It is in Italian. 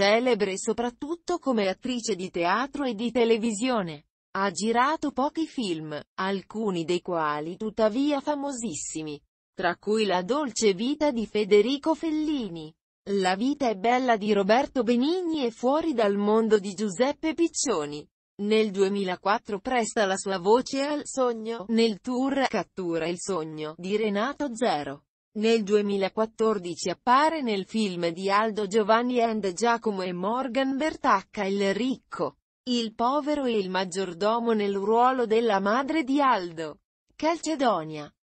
celebre soprattutto come attrice di teatro e di televisione. Ha girato pochi film, alcuni dei quali tuttavia famosissimi, tra cui La dolce vita di Federico Fellini, La vita è bella di Roberto Benigni e Fuori dal mondo di Giuseppe Piccioni. Nel 2004 presta la sua voce al Sogno, nel tour Cattura il sogno di Renato Zero. Nel 2014 appare nel film di Aldo Giovanni and Giacomo e Morgan Bertacca il ricco, il povero e il maggiordomo nel ruolo della madre di Aldo. Calcedonia